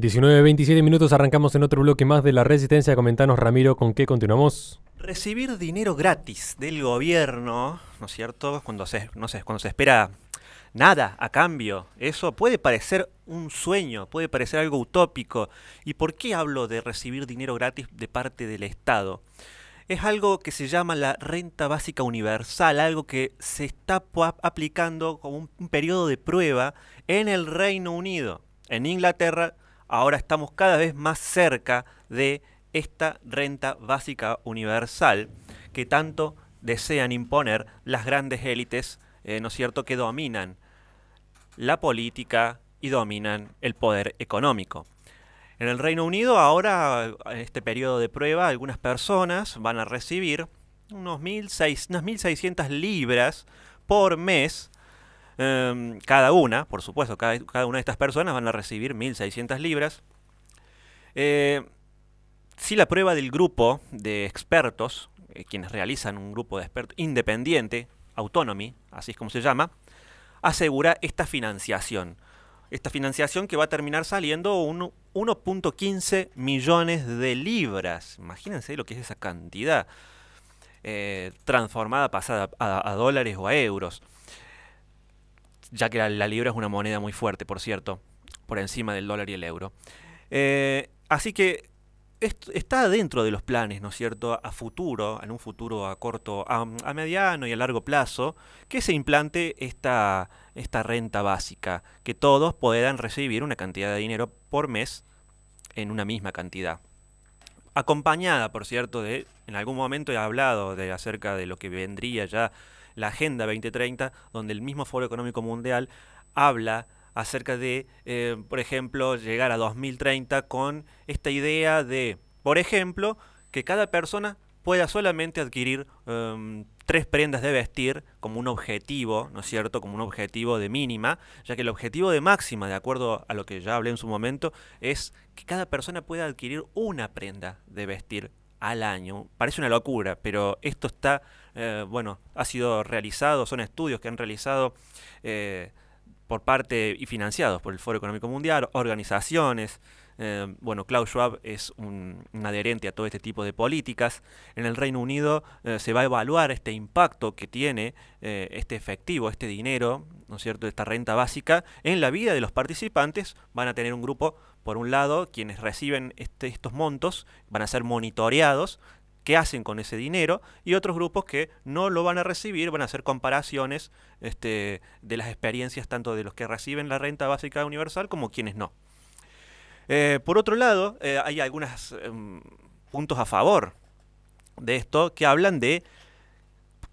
19.27 minutos, arrancamos en otro bloque más de la Resistencia. Comentanos, Ramiro, con qué continuamos. Recibir dinero gratis del gobierno, ¿no es cierto? Cuando se, no sé, cuando se espera nada a cambio. Eso puede parecer un sueño, puede parecer algo utópico. ¿Y por qué hablo de recibir dinero gratis de parte del Estado? Es algo que se llama la renta básica universal, algo que se está aplicando como un periodo de prueba en el Reino Unido. En Inglaterra ahora estamos cada vez más cerca de esta renta básica universal que tanto desean imponer las grandes élites, eh, ¿no es cierto?, que dominan la política y dominan el poder económico. En el Reino Unido ahora, en este periodo de prueba, algunas personas van a recibir unos 1.600 libras por mes Em, cada una, por supuesto, cada, una de estas personas van a recibir 1.600 libras. Eh, si la prueba del grupo de expertos, eh, quienes realizan un grupo de expertos independiente, autonomy, así es como se llama, asegura esta financiación. Esta financiación que va a terminar saliendo 1.15 millones de libras. Imagínense lo que es esa cantidad eh, transformada, pasada a, a, dólares o a euros ya que la, libra es una moneda muy fuerte, por cierto, por encima del dólar y el euro. Eh, así que está dentro de los planes, ¿no es cierto?, a futuro, en un futuro a corto, a, mediano y a largo plazo, que se implante esta, esta renta básica, que todos puedan recibir una cantidad de dinero por mes en una misma cantidad. Acompañada, por cierto, de, en algún momento he hablado de, acerca de lo que vendría ya la Agenda 2030, donde el mismo Foro Económico Mundial habla acerca de, eh, por ejemplo, llegar a 2030 con esta idea de, por ejemplo, que cada persona pueda solamente adquirir em, tres prendas de vestir como un objetivo, ¿no es cierto? Como un objetivo de mínima, ya que el objetivo de máxima, de acuerdo a lo que ya hablé en su momento, es que cada persona pueda adquirir una prenda de vestir al año. Parece una locura, pero esto está, eh, bueno, ha sido realizado, son estudios que han realizado eh, por parte y financiados por el Foro Económico Mundial, organizaciones. Eh, bueno, Klaus Schwab es un, un, adherente a todo este tipo de políticas. En el Reino Unido se va a evaluar este impacto que tiene este efectivo, este dinero, ¿no es cierto?, esta renta básica en la vida de los participantes. Van a tener un grupo por un lado, quienes reciben este, estos montos van a ser monitoreados, qué hacen con ese dinero y otros grupos que no lo van a recibir van a hacer comparaciones este, de las experiencias tanto de los que reciben la renta básica universal como quienes no. Eh, por otro lado, eh, hay algunos em, puntos a favor de esto que hablan de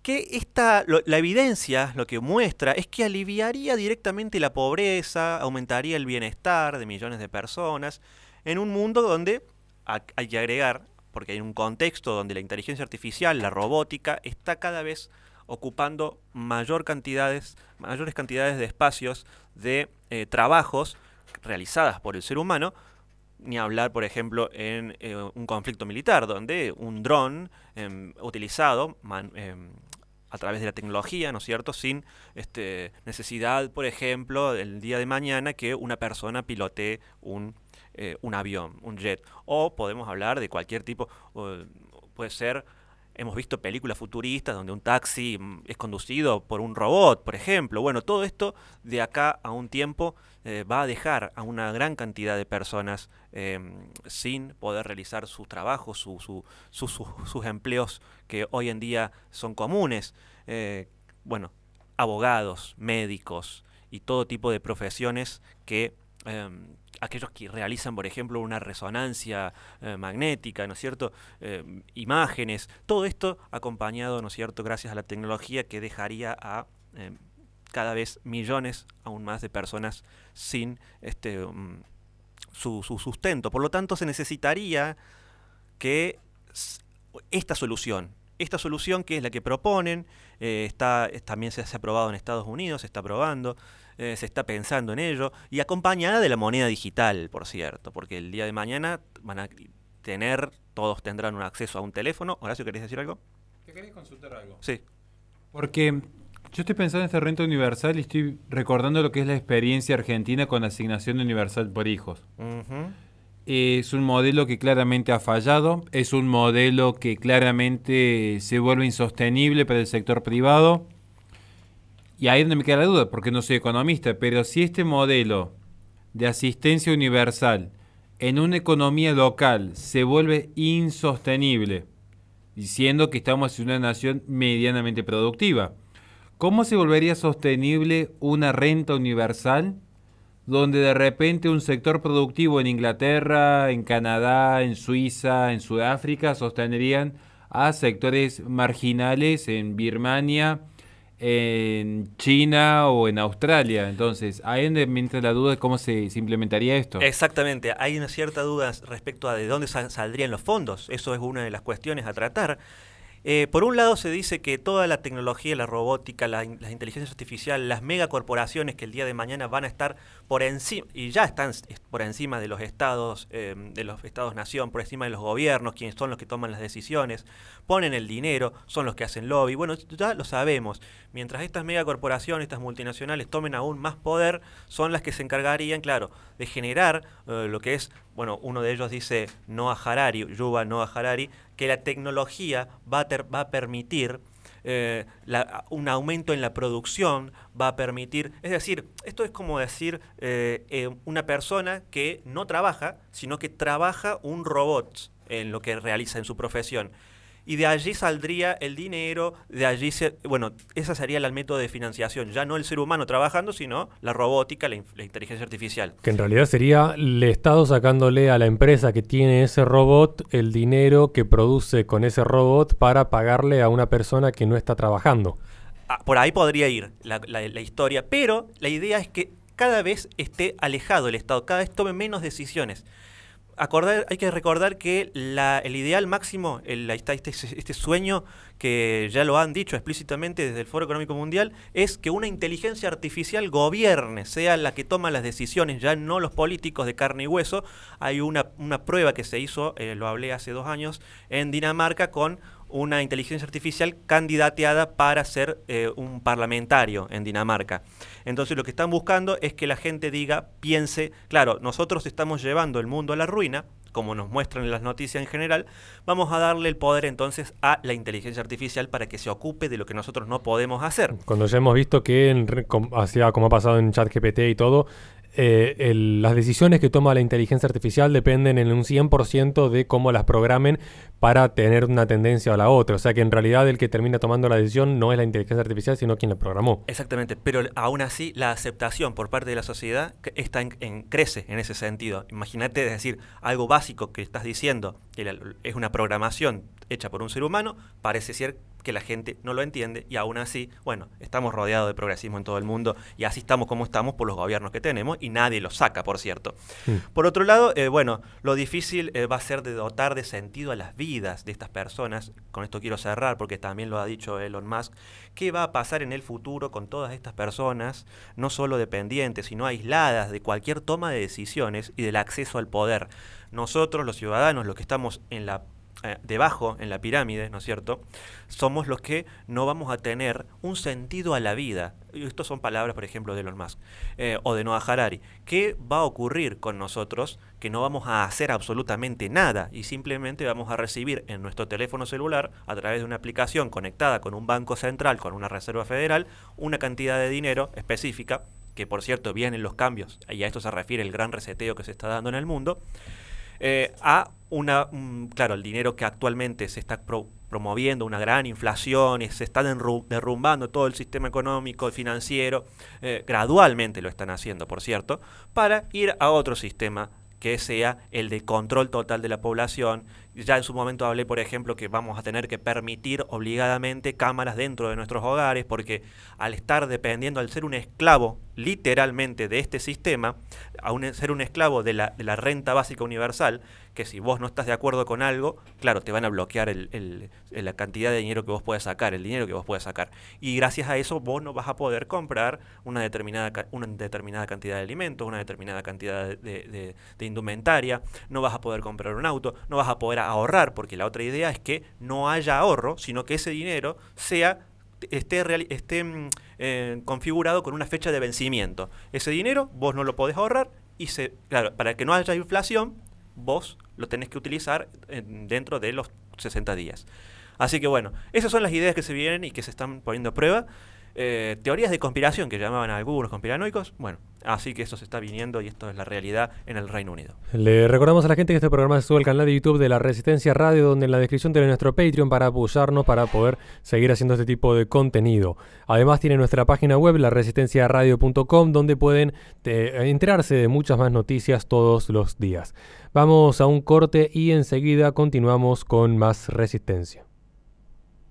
que esta, la evidencia lo que muestra es que aliviaría directamente la pobreza, aumentaría el bienestar de millones de personas, en un mundo donde hay que agregar, porque hay un contexto donde la inteligencia artificial, la robótica, está cada vez ocupando mayor cantidades, mayores cantidades de espacios de eh, trabajos realizadas por el ser humano, ni hablar, por ejemplo, en eh, un conflicto militar, donde un dron em, utilizado em, a través de la tecnología, ¿no es cierto? Sin este, necesidad, por ejemplo, el día de mañana que una persona pilotee un, eh, un avión, un jet. O podemos hablar de cualquier tipo, puede ser Hemos visto películas futuristas donde un taxi mm, es conducido por un robot, por ejemplo. Bueno, todo esto de acá a un tiempo eh, va a dejar a una gran cantidad de personas em, sin poder realizar sus trabajos, su, sus empleos que hoy en día son comunes. Eh, bueno, abogados, médicos y todo tipo de profesiones que Em, aquellos que realizan, por ejemplo, una resonancia eh, magnética, ¿no es cierto? Em, imágenes, todo esto acompañado, ¿no es cierto?, gracias a la tecnología que dejaría a em, cada vez millones aún más de personas sin este, um, su, sustento. Por lo tanto, se necesitaría que esta solución, esta solución que es la que proponen, eh, está, también se ha aprobado en Estados Unidos, se está aprobando, eh, se está pensando en ello, y acompañada de la moneda digital, por cierto, porque el día de mañana van a tener, todos tendrán un acceso a un teléfono. Horacio, ¿querés decir algo? ¿Qué querés consultar algo? Sí. Porque yo estoy pensando en este renta universal y estoy recordando lo que es la experiencia argentina con la asignación universal por hijos. Es un modelo que claramente ha fallado, es un modelo que claramente se vuelve insostenible para el sector privado y ahí es donde me queda la duda, porque no soy economista, pero si este modelo de asistencia universal en una economía local se vuelve insostenible, diciendo que estamos en una nación medianamente productiva, ¿cómo se volvería sostenible una renta universal donde de repente un sector productivo en Inglaterra, en Canadá, en Suiza, en Sudáfrica sostenerían a sectores marginales en Birmania, en China o en Australia. Entonces, ahí mientras la duda de cómo se, implementaría esto. Exactamente, hay una cierta duda respecto a de dónde saldrían los fondos. Eso es una de las cuestiones a tratar. Eh, por un lado se dice que toda la tecnología, la robótica, la, inteligencia artificial, artificiales, las megacorporaciones que el día de mañana van a estar por encima, y ya están por encima de los estados, em, de los estados-nación, por encima de los gobiernos, quienes son los que toman las decisiones, ponen el dinero, son los que hacen lobby. Bueno, ya lo sabemos. Mientras estas megacorporaciones, estas multinacionales tomen aún más poder, son las que se encargarían, claro, de generar eh, lo que es bueno, uno de ellos dice Noah Harari, Yuba Noah Harari, que la tecnología va a, va a permitir eh, un aumento en la producción, va a permitir, es decir, esto es como decir eh, eh, una persona que no trabaja, sino que trabaja un robot en lo que realiza en su profesión y de allí saldría el dinero, de allí, se, bueno, esa sería el método de financiación, ya no el ser humano trabajando, sino la robótica, la, inteligencia artificial. Que en realidad sería el Estado sacándole a la empresa que tiene ese robot el dinero que produce con ese robot para pagarle a una persona que no está trabajando. Ah, por ahí podría ir la historia, pero la idea es que cada vez esté alejado el Estado, cada vez tome menos decisiones acordar, hay que recordar que la, el ideal máximo, el, este, este, sueño que ya lo han dicho explícitamente desde el Foro Económico Mundial, es que una inteligencia artificial gobierne, sea la que toma las decisiones, ya no los políticos de carne y hueso. Hay una, una prueba que se hizo, eh, lo hablé hace dos años, en Dinamarca con una inteligencia artificial candidateada para ser eh, un parlamentario en Dinamarca. Entonces lo que están buscando es que la gente diga, piense, claro, nosotros estamos llevando el mundo a la ruina, como nos muestran las noticias en general, vamos a darle el poder entonces a la inteligencia artificial para que se ocupe de lo que nosotros no podemos hacer. Cuando ya hemos visto que, en, como ha pasado en ChatGPT y todo, eh, las decisiones que toma la inteligencia artificial dependen en un 100% de cómo las programen para tener una tendencia a la otra. O sea que en realidad el que termina tomando la decisión no es la inteligencia artificial, sino quien la programó. Exactamente, pero aún así la aceptación por parte de la sociedad está en, crece en ese sentido. Imagínate, es decir, algo básico que estás diciendo, que es una programación hecha por un ser humano, parece ser que la gente no lo entiende y aún así, bueno, estamos rodeados de progresismo en todo el mundo y así estamos como estamos por los gobiernos que tenemos y nadie lo saca, por cierto. Hmm. Por otro lado, eh, bueno, lo difícil eh, va a ser de dotar de sentido a las vidas de estas personas, con esto quiero cerrar porque también lo ha dicho Elon Musk, qué va a pasar en el futuro con todas estas personas, no solo dependientes, sino aisladas de cualquier toma de decisiones y del acceso al poder. Nosotros, los ciudadanos, los que estamos en la eh, debajo en la pirámide, ¿no es cierto? Somos los que no vamos a tener un sentido a la vida. Y estas son palabras, por ejemplo, de Elon Musk eh, o de Noah Harari. ¿Qué va a ocurrir con nosotros que no vamos a hacer absolutamente nada y simplemente vamos a recibir en nuestro teléfono celular, a través de una aplicación conectada con un banco central, con una reserva federal, una cantidad de dinero específica, que por cierto vienen los cambios, y a esto se refiere el gran reseteo que se está dando en el mundo? Eh, a una, mm, claro, el dinero que actualmente se está promoviendo, una gran inflación, y se está derrumbando todo el sistema económico y financiero, eh, gradualmente lo están haciendo, por cierto, para ir a otro sistema que sea el de control total de la población. Ya en su momento hablé, por ejemplo, que vamos a tener que permitir obligadamente cámaras dentro de nuestros hogares, porque al estar dependiendo, al ser un esclavo literalmente de este sistema, a ser un esclavo de la renta básica universal, que si vos no estás de acuerdo con algo, claro, te van a bloquear la cantidad de dinero que vos puedas sacar, el dinero que vos puedas sacar. Y gracias a eso vos no vas a poder comprar una determinada, una determinada cantidad de alimentos, una determinada cantidad de, indumentaria, no vas a poder comprar un auto, no vas a poder ahorrar, porque la otra idea es que no haya ahorro, sino que ese dinero sea esté, mm, eh, configurado con una fecha de vencimiento. Ese dinero vos no lo podés ahorrar y claro, para que no haya inflación, vos lo tenés que utilizar dentro de los 60 días. Así que bueno, esas son las ideas que se vienen y que se están poniendo a prueba. Eh, teorías de conspiración que llamaban a algunos conspiranoicos. Bueno, así que eso se está viniendo y esto es la realidad en el Reino Unido. Le recordamos a la gente que este programa se sube al canal de YouTube de la Resistencia Radio, donde en la descripción tiene nuestro Patreon para apoyarnos, para poder seguir haciendo este tipo de contenido. Además tiene nuestra página web, laresistenciaradio.com, donde pueden eh, enterarse de muchas más noticias todos los días. Vamos a un corte y enseguida continuamos con más resistencia.